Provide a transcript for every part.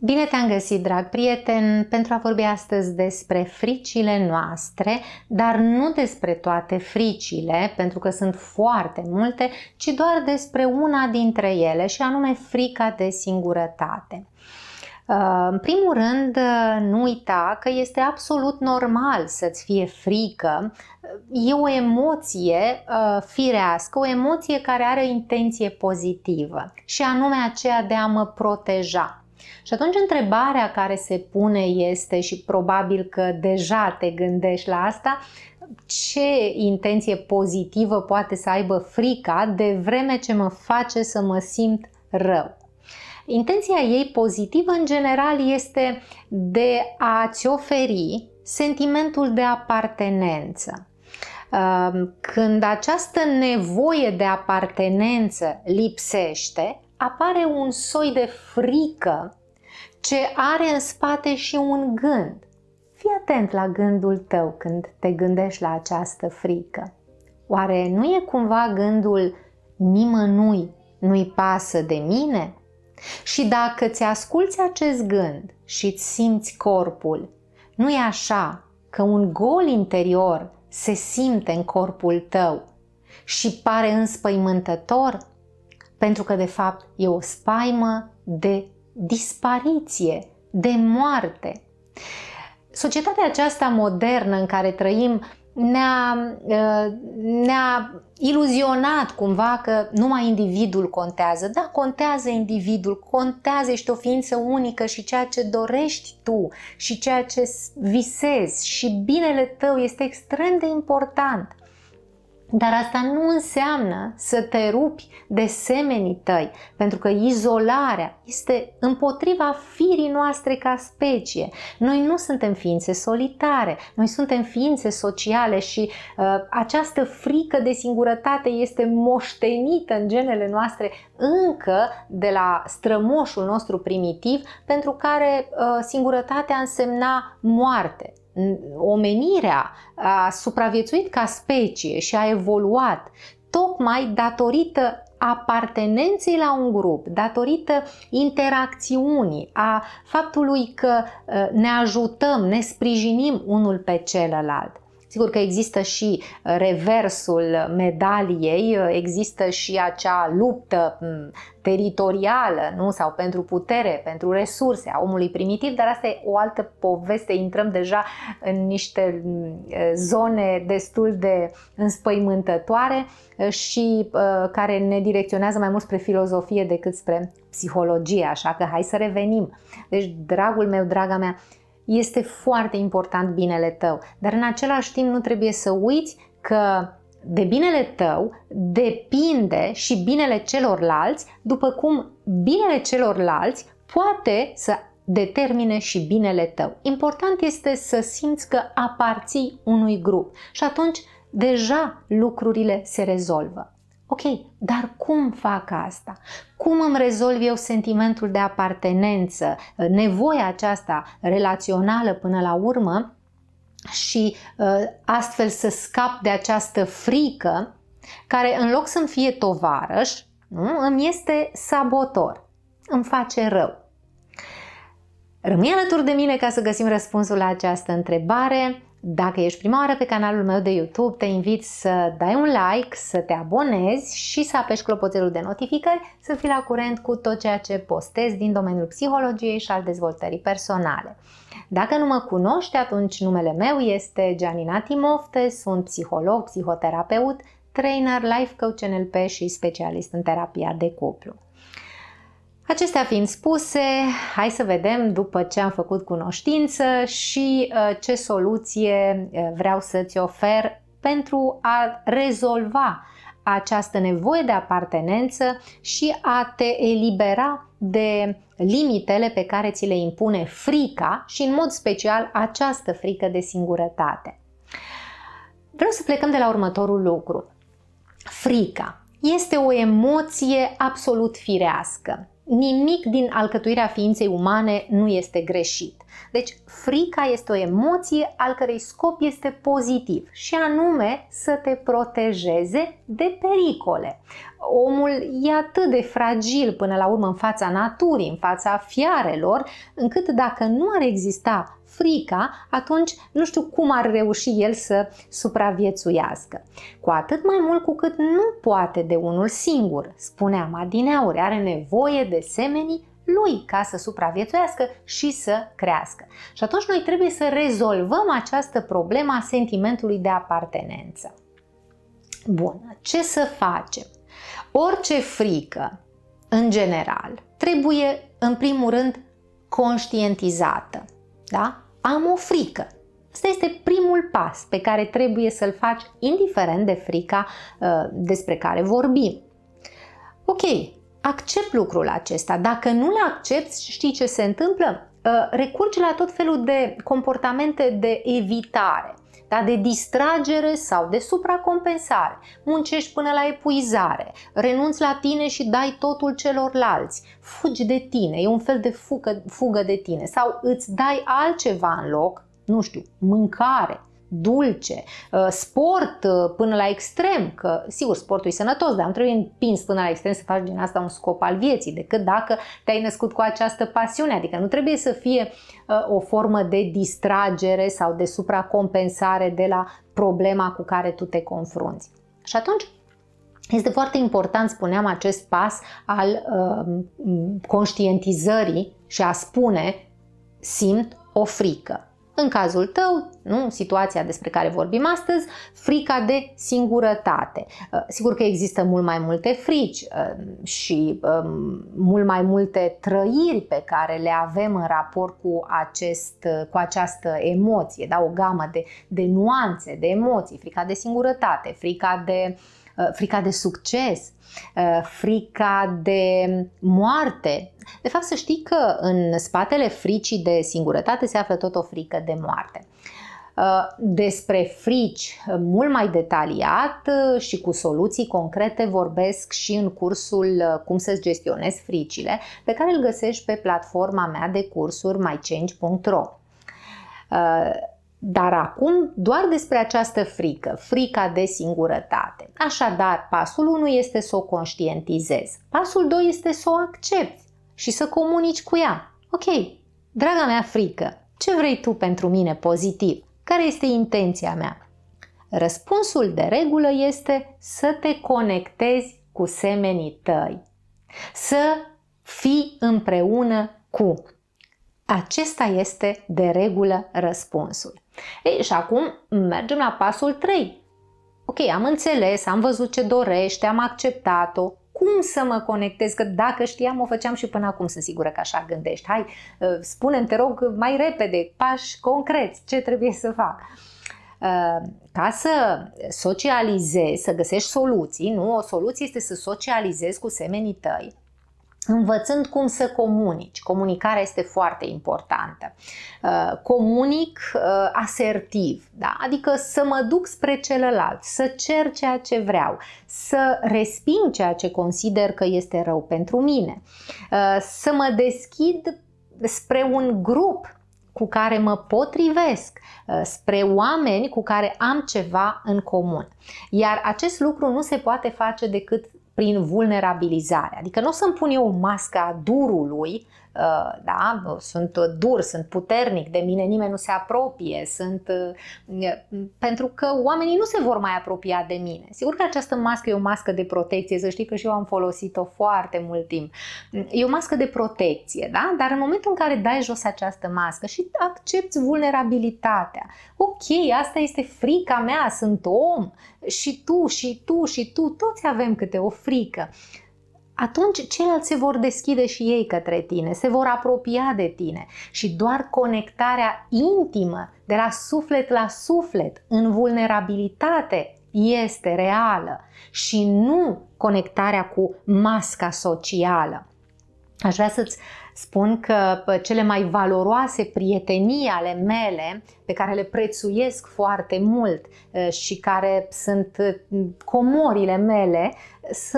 Bine te-am găsit, drag prieten, pentru a vorbi astăzi despre fricile noastre, dar nu despre toate fricile, pentru că sunt foarte multe, ci doar despre una dintre ele, și anume frica de singurătate. Uh, în primul rând, uh, nu uita că este absolut normal să-ți fie frică. Uh, e o emoție firească, o emoție care are o intenție pozitivă, și anume aceea de a mă proteja. Și atunci întrebarea care se pune este și probabil că deja te gândești la asta, ce intenție pozitivă poate să aibă frica de vreme ce mă face să mă simt rău. Intenția ei pozitivă în general este de a-ți oferi sentimentul de apartenență. Când această nevoie de apartenență lipsește, apare un soi de frică ce are în spate și un gând. Fii atent la gândul tău când te gândești la această frică. Oare nu e cumva gândul nimănui nu-i pasă de mine? Și dacă ți asculți acest gând și îți simți corpul, nu e așa că un gol interior se simte în corpul tău și pare înspăimântător? pentru că de fapt e o spaimă de dispariție, de moarte. Societatea aceasta modernă în care trăim ne-a, ă, ne-a iluzionat cumva că numai individul contează. Da, contează individul, contează, ești o ființă unică și ceea ce dorești tu și ceea ce visezi și binele tău este extrem de important. Dar asta nu înseamnă să te rupi de semenii tăi, pentru că izolarea este împotriva firii noastre ca specie. Noi nu suntem ființe solitare, noi suntem ființe sociale și uh, această frică de singurătate este moștenită în genele noastre încă de la strămoșul nostru primitiv, pentru care uh, singurătatea însemna moarte omenirea a supraviețuit ca specie și a evoluat tocmai datorită apartenenței la un grup, datorită interacțiunii, a faptului că ă, ne ajutăm, ne sprijinim unul pe celălalt. Sigur că există și uh, reversul medaliei, uh, există și acea luptă mm, teritorială nu? sau pentru putere, pentru resurse a omului primitiv, dar asta e o altă poveste. Intrăm deja în niște mm, zone destul de înspăimântătoare uh, și care ne direcționează mai mult spre filozofie decât spre psihologie, așa că hai să revenim. Deci, dragul meu, draga mea, este foarte important binele tău, dar în același timp nu trebuie să uiți că de binele tău depinde și binele celorlalți, după cum binele celorlalți poate să determine și binele tău. Important este să simți că aparții unui grup și atunci deja lucrurile se rezolvă. Ok, dar cum fac asta? Cum îmi rezolv eu sentimentul de apartenență, nevoia aceasta relațională până la urmă și ă, astfel să scap de această frică care în loc să-mi fie tovarăș, nu? îmi este sabotor, îmi face rău. Rămâi alături de mine ca să găsim răspunsul la această întrebare. Dacă ești prima oară pe canalul meu de YouTube, te invit să dai un like, să te abonezi și să apeși clopoțelul de notificări să fii la curent cu tot ceea ce postez din domeniul psihologiei și al dezvoltării personale. Dacă nu mă cunoști, atunci numele meu este Gianina Timofte, sunt psiholog, psihoterapeut, trainer, life coach NLP și specialist în terapia de cuplu. Acestea fiind spuse, hai să vedem după ce am făcut cunoștință și uh, ce soluție uh, vreau să-ți ofer pentru a rezolva această nevoie de apartenență și a te elibera de limitele pe care ți le impune frica și în mod special această frică de singurătate. Vreau să plecăm de la următorul lucru. Frica este o emoție absolut firească nimic din alcătuirea ființei umane nu este greșit. Deci, frica este o emoție al cărei scop este pozitiv și anume să te protejeze de pericole. Omul e atât de fragil până la urmă în fața naturii, în fața fiarelor, încât dacă nu ar exista frica, atunci nu știu cum ar reuși el să supraviețuiască. Cu atât mai mult cu cât nu poate de unul singur, spuneam adineauri, are nevoie de semenii lui ca să supraviețuiască și să crească. Și atunci noi trebuie să rezolvăm această problemă a sentimentului de apartenență. Bun, ce să facem? Orice frică, în general, trebuie în primul rând conștientizată. Da? am o frică. Asta este primul pas pe care trebuie să-l faci, indiferent de frica uh, despre care vorbim. Ok, accept lucrul acesta. Dacă nu-l accepti, știi ce se întâmplă? Uh, recurgi la tot felul de comportamente de evitare dar de distragere sau de supracompensare. Muncești până la epuizare, renunți la tine și dai totul celorlalți, fugi de tine, e un fel de fugă, fugă de tine sau îți dai altceva în loc, nu știu, mâncare, dulce, uh, sport uh, până la extrem, că sigur sportul e sănătos, dar nu trebuie împins până la extrem să faci din asta un scop al vieții, decât dacă te-ai născut cu această pasiune, adică nu trebuie să fie uh, o formă de distragere sau de supracompensare de la problema cu care tu te confrunți. Și atunci este foarte important, spuneam, acest pas al uh, conștientizării și a spune simt o frică în cazul tău, nu, situația despre care vorbim astăzi, frica de singurătate. Uh, sigur că există mult mai multe frici uh, și um, mult mai multe trăiri pe care le avem în raport cu, acest, uh, cu această emoție, da? o gamă de, de nuanțe, de emoții, frica de singurătate, frica de uh, Uh, frica de succes, uh, frica de moarte. De fapt, să știi că în spatele fricii de singurătate se află tot o frică de moarte. Uh, despre frici mult mai detaliat și cu soluții concrete vorbesc și în cursul Cum să-ți gestionezi fricile, pe care îl găsești pe platforma mea de cursuri mychange.ro. Dar acum doar despre această frică, frica de singurătate. Așadar, pasul 1 este să o conștientizezi. Pasul 2 este să o accepti și să comunici cu ea. Ok, draga mea frică, ce vrei tu pentru mine pozitiv? Care este intenția mea? Răspunsul de regulă este să te conectezi cu semenii tăi, să fii împreună cu. Acesta este de regulă răspunsul. Ei, și acum mergem la pasul 3. Ok, am înțeles, am văzut ce dorește, am acceptat-o, cum să mă conectez, că dacă știam o făceam și până acum, sunt sigură că așa gândești. Hai, uh, spune te rog, mai repede, pași concreți, ce trebuie să fac. Uh, ca să socializezi, să găsești soluții, nu? O soluție este să socializezi cu semenii tăi învățând cum să comunici. Comunicarea este foarte importantă. Uh, comunic uh, asertiv, da? adică să mă duc spre celălalt, să cer ceea ce vreau, să resping ceea ce consider că este rău pentru mine, uh, să mă deschid spre un grup cu care mă potrivesc, spre oameni cu care am ceva în comun. Iar acest lucru nu se poate face decât prin vulnerabilizare. Adică nu o să-mi pun eu masca durului Uh, da? sunt uh, dur, sunt puternic, de mine nimeni nu se apropie, sunt uh, pentru că oamenii nu se vor mai apropia de mine. Sigur că această mască e o mască de protecție, să știi că și eu am folosit-o foarte mult timp. E o mască de protecție, da? dar în momentul în care dai jos această mască și accepti vulnerabilitatea, ok, asta este frica mea, sunt om și tu și tu și tu, toți avem câte o frică atunci ceilalți se vor deschide și ei către tine, se vor apropia de tine și doar conectarea intimă de la suflet la suflet, în vulnerabilitate, este reală și nu conectarea cu masca socială. Aș vrea să-ți Spun că cele mai valoroase prietenii ale mele, pe care le prețuiesc foarte mult ă, și care sunt ă, comorile mele,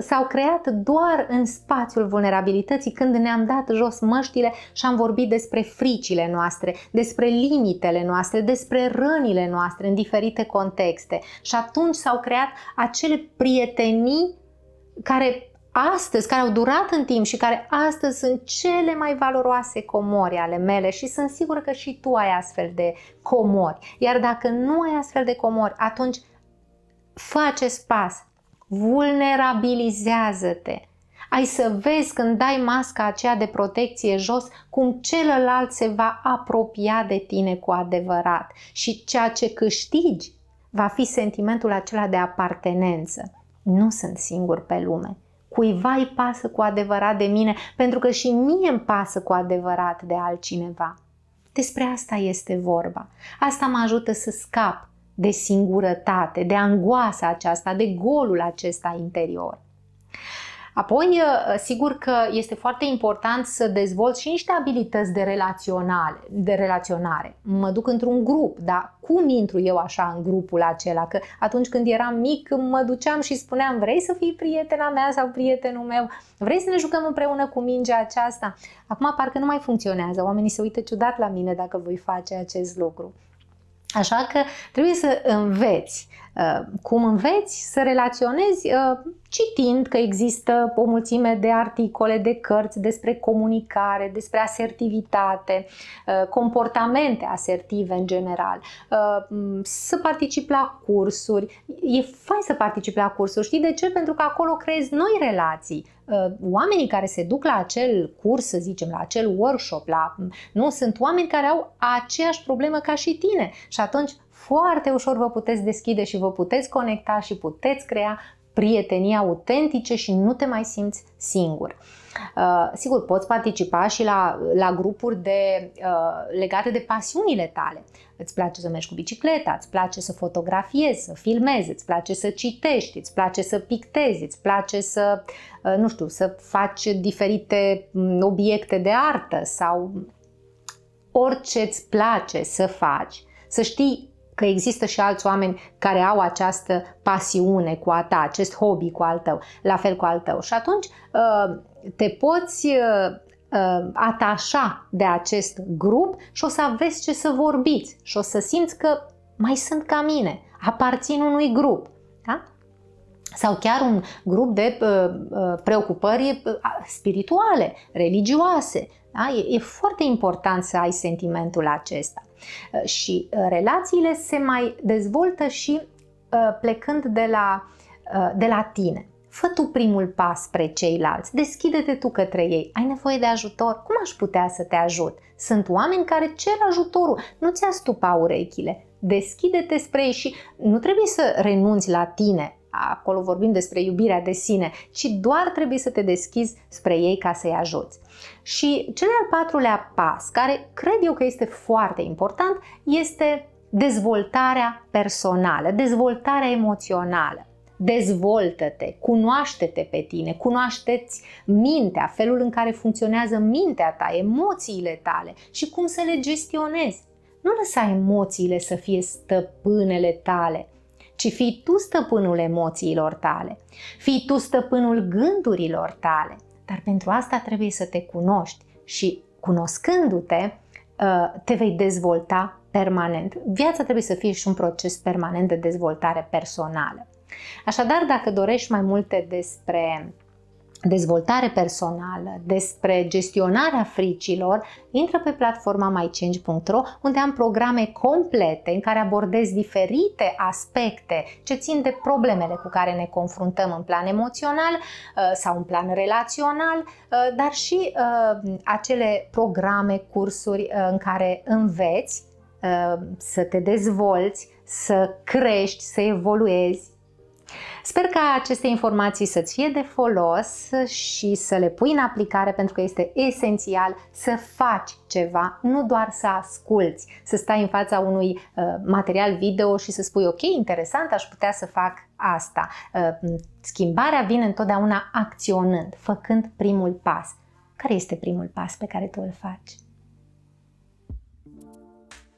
s-au creat doar în spațiul vulnerabilității, când ne-am dat jos măștile și am vorbit despre fricile noastre, despre limitele noastre, despre rănile noastre în diferite contexte. Și atunci s-au creat acele prietenii care astăzi, care au durat în timp și care astăzi sunt cele mai valoroase comori ale mele și sunt sigură că și tu ai astfel de comori. Iar dacă nu ai astfel de comori, atunci face pas, vulnerabilizează-te. Ai să vezi când dai masca aceea de protecție jos, cum celălalt se va apropia de tine cu adevărat și ceea ce câștigi va fi sentimentul acela de apartenență. Nu sunt singur pe lume cuiva îi pasă cu adevărat de mine, pentru că și mie îmi pasă cu adevărat de altcineva. Despre asta este vorba. Asta mă ajută să scap de singurătate, de angoasa aceasta, de golul acesta interior. Apoi, uh, sigur că este foarte important să dezvolți și niște abilități de, relaționale, de relaționare. Mă duc într-un grup, dar cum intru eu așa în grupul acela? Că atunci când eram mic, mă duceam și spuneam, vrei să fii prietena mea sau prietenul meu? Vrei să ne jucăm împreună cu mingea aceasta? Acum parcă nu mai funcționează, oamenii se uită ciudat la mine dacă voi face acest lucru. Așa că trebuie să înveți Uh, cum înveți să relaționezi uh, citind că există o mulțime de articole, de cărți despre comunicare, despre asertivitate, uh, comportamente asertive în general, să participi la cursuri. E fain să participi la cursuri, știi de ce? Pentru că acolo creezi noi relații. Oamenii care se duc la acel curs, să zicem, la acel workshop, la, nu sunt oameni care au aceeași problemă ca și tine și atunci foarte ușor vă puteți deschide și vă puteți conecta și puteți crea prietenii autentice și nu te mai simți singur. Uh, sigur, poți participa și la, la grupuri de, uh, legate de pasiunile tale. Îți place să mergi cu bicicleta, îți place să fotografiezi, să filmezi, îți place să citești, îți place să pictezi, îți place să, uh, nu știu, să faci diferite mm, obiecte de artă sau orice îți place să faci. Să știi că există și alți oameni care au această pasiune cu a ta, acest hobby cu al tău, la fel cu al tău. Și atunci uh, te poți uh, uh, atașa de acest grup și o să aveți ce să vorbiți și o să simți că mai sunt ca mine, aparțin unui grup sau chiar un grup de uh, uh, preocupări uh, spirituale, religioase. Da? E, e foarte important să ai sentimentul acesta. Și relațiile se mai dezvoltă și plecând de la, de la tine. Fă tu primul pas spre ceilalți, deschide-te tu către ei. Ai nevoie de ajutor? Cum aș putea să te ajut? Sunt oameni care cer ajutorul, nu ți-a stupa urechile. Deschide-te spre ei și nu trebuie să renunți la tine acolo vorbim despre iubirea de sine, ci doar trebuie să te deschizi spre ei ca să-i ajuți. Și cel al patrulea pas, care cred eu că este foarte important, este dezvoltarea personală, dezvoltarea emoțională. Dezvoltă-te, cunoaște-te pe tine, cunoașteți mintea, felul în care funcționează mintea ta, emoțiile tale și cum să le gestionezi. Nu lăsa emoțiile să fie stăpânele tale, ci fii tu stăpânul emoțiilor tale, fii tu stăpânul gândurilor tale. Dar pentru asta trebuie să te cunoști și cunoscându-te, ă, te vei dezvolta permanent. Viața trebuie să fie și un proces permanent de dezvoltare personală. Așadar, dacă dorești mai multe despre dezvoltare personală, despre gestionarea fricilor, intră pe platforma mychange.ro unde am programe complete în care abordez diferite aspecte ce țin de problemele cu care ne confruntăm în plan emoțional uh, sau în plan relațional, uh, dar și uh, acele programe, cursuri în care înveți să te dezvolți, să crești, să evoluezi, Sper ca aceste informații să-ți fie de folos și să le pui în aplicare pentru că este esențial să faci ceva, nu doar să asculți, să stai în fața unui uh, material video și să spui ok, interesant, aș putea să fac asta. Uh, schimbarea vine întotdeauna acționând, făcând primul pas. Care este primul pas pe care tu îl faci?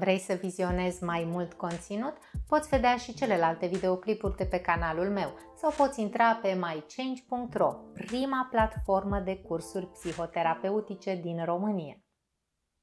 Vrei să vizionezi mai mult conținut? Poți vedea și celelalte videoclipuri de pe canalul meu sau poți intra pe mychange.ro, prima platformă de cursuri psihoterapeutice din România.